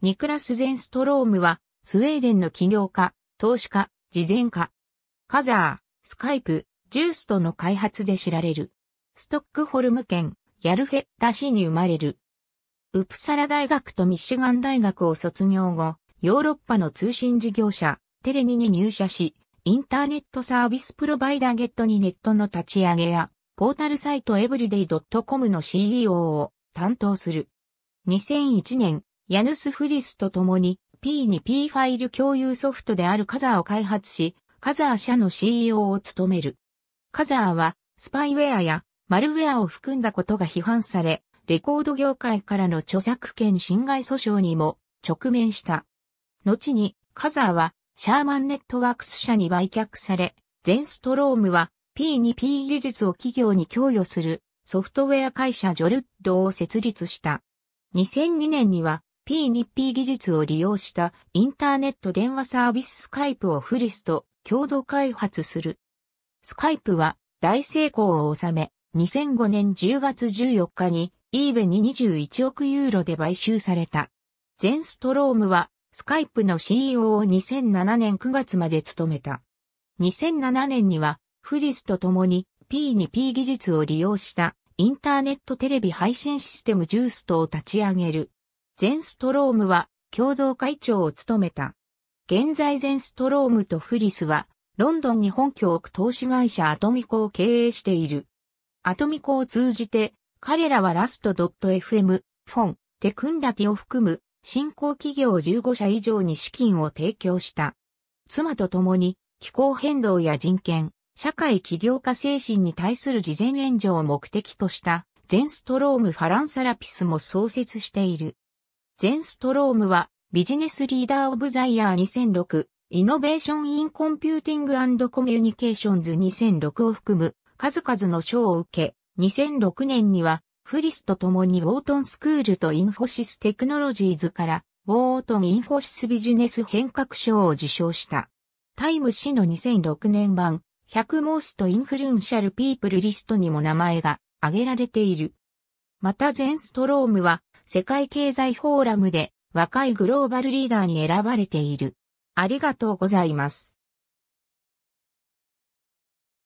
ニクラス・ゼンストロームは、スウェーデンの起業家、投資家、事前家、カザー、スカイプ、ジューストの開発で知られる。ストックホルム県、ヤルフェら市に生まれる。ウプサラ大学とミシガン大学を卒業後、ヨーロッパの通信事業者、テレニに入社し、インターネットサービスプロバイダーゲットにネットの立ち上げや、ポータルサイトエブリデイ .com の CEO を担当する。2001年、ヤヌス・フリスと共に P2P ファイル共有ソフトであるカザーを開発し、カザー社の CEO を務める。カザーはスパイウェアやマルウェアを含んだことが批判され、レコード業界からの著作権侵害訴訟にも直面した。後にカザーはシャーマンネットワークス社に売却され、ゼンストロームは P2P 技術を企業に供与するソフトウェア会社ジョルッドを設立した。2002年には P2P 技術を利用したインターネット電話サービススカイプをフリスと共同開発する。スカイプは大成功を収め、2005年10月14日に e ーベに21億ユーロで買収された。ゼンストロームはスカイプの CEO を2007年9月まで務めた。2007年にはフリスと共に P2P 技術を利用したインターネットテレビ配信システムジューストを立ち上げる。ゼンストロームは共同会長を務めた。現在ゼンストロームとフリスは、ロンドンに本拠を置く投資会社アトミコを経営している。アトミコを通じて、彼らはラスト .fm、フォン、テクンラティを含む新興企業15社以上に資金を提供した。妻と共に気候変動や人権、社会起業家精神に対する事前援助を目的としたゼンストローム・ファランサラピスも創設している。ゼンストロームはビジネスリーダーオブザイヤー2006、イノベーションインコンピューティングコミュニケーションズ2006を含む数々の賞を受け、2006年にはフリスと共にウォートンスクールとインフォシステクノロジーズからウォートンインフォシスビジネス変革賞を受賞した。タイム誌の2006年版100モーストインフルエンシャルピープルリストにも名前が挙げられている。またゼンストロームは世界経済フォーラムで若いグローバルリーダーに選ばれている。ありがとうございます。